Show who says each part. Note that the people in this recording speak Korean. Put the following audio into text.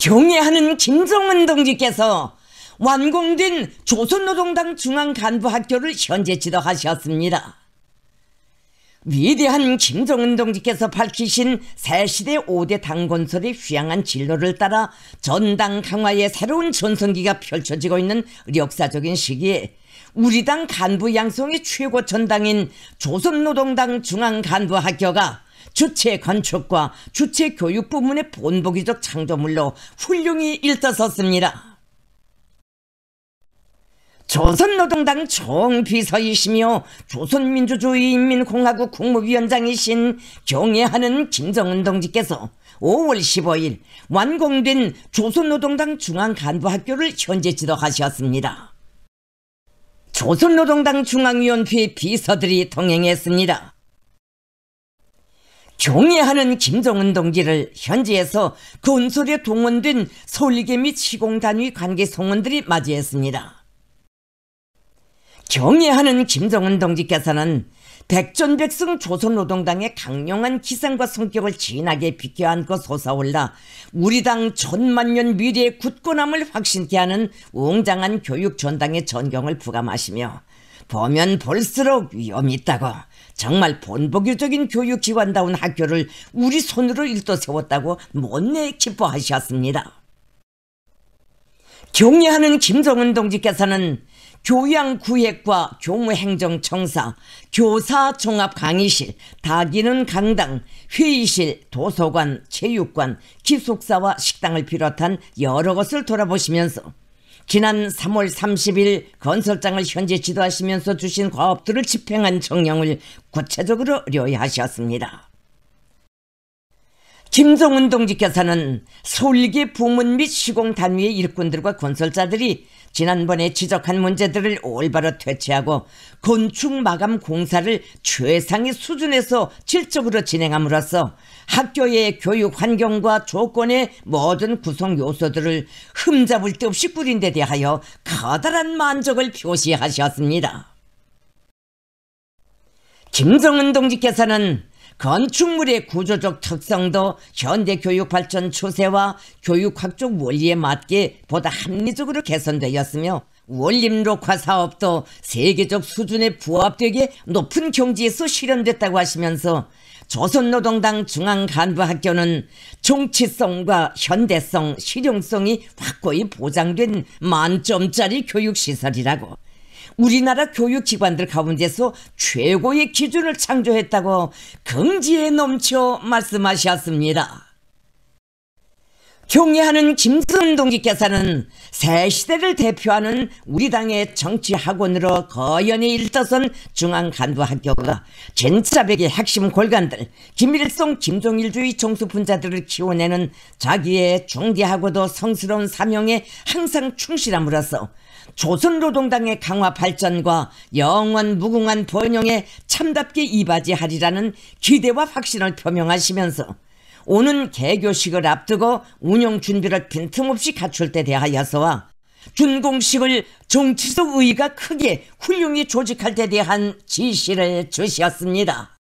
Speaker 1: 경애하는 김성은 동지께서 완공된 조선노동당 중앙간부학교를 현재 지도하셨습니다. 위대한 김정은 동지께서 밝히신 새시대 5대 당건설의 휘황한 진로를 따라 전당 강화의 새로운 전성기가 펼쳐지고 있는 역사적인 시기에 우리 당 간부 양성의 최고 전당인 조선노동당 중앙간부학교가 주체 관축과 주체 교육 부문의 본보기적 창조물로 훌륭히 일떠섰습니다. 조선노동당 총비서이시며 조선민주주의인민공화국 국무위원장이신 경애하는 김정은 동지께서 5월 15일 완공된 조선노동당 중앙간부학교를 현재 지도하셨습니다. 조선노동당 중앙위원회 비서들이 동행했습니다. 경애하는 김정은 동지를 현지에서 소리에 동원된 설계 및 시공단위 관계 성원들이 맞이했습니다. 경애하는 김정은 동지께서는 백전백승 조선노동당의 강력한 기상과 성격을 진하게 비껴안고 솟아올라 우리 당 천만년 미래의 굳건함을 확신케 하는 웅장한 교육 전당의 전경을 부감하시며 보면 볼수록 위험이 있다고 정말 본보기적인 교육기관다운 학교를 우리 손으로 일도 세웠다고 못내 기뻐하셨습니다. 경례하는 김성은 동지께서는 교양구획과 교무행정청사, 교사종합강의실, 다기는 강당, 회의실, 도서관, 체육관, 기숙사와 식당을 비롯한 여러 곳을 돌아보시면서 지난 3월 30일 건설장을 현재 지도하시면서 주신 과업들을 집행한 정령을 구체적으로 의뢰하셨습니다. 김정은 동지께서는 서울기 부문 및 시공 단위의 일꾼들과 건설자들이 지난번에 지적한 문제들을 올바로 퇴치하고 건축 마감 공사를 최상의 수준에서 질적으로 진행함으로써 학교의 교육 환경과 조건의 모든 구성 요소들을 흠잡을 데 없이 꾸린 데 대하여 커다란 만족을 표시하셨습니다. 김정은 동지께서는 건축물의 구조적 특성도 현대 교육 발전 추세와 교육 학적 원리에 맞게 보다 합리적으로 개선되었으며 원림록화 사업도 세계적 수준에 부합되게 높은 경지에서 실현됐다고 하시면서 조선노동당 중앙간부학교는 정치성과 현대성, 실용성이 확고히 보장된 만점짜리 교육시설이라고 우리나라 교육기관들 가운데서 최고의 기준을 창조했다고 긍지에 넘쳐 말씀하셨습니다. 경애하는 김승 동지께서는 새 시대를 대표하는 우리 당의 정치학원으로 거연히 일떠선 중앙간부학교가 젠차백의 핵심 골간들 김일성 김종일주의 총수분자들을 키워내는 자기의 중대하고도 성스러운 사명에 항상 충실함으로써 조선노동당의 강화 발전과 영원 무궁한 번영에 참답게 이바지하리라는 기대와 확신을 표명하시면서 오는 개교식을 앞두고 운영 준비를 빈틈없이 갖출 때 대하여서와 준공식을 정치적 의의가 크게 훌륭히 조직할 때 대한 지시를 주셨습니다.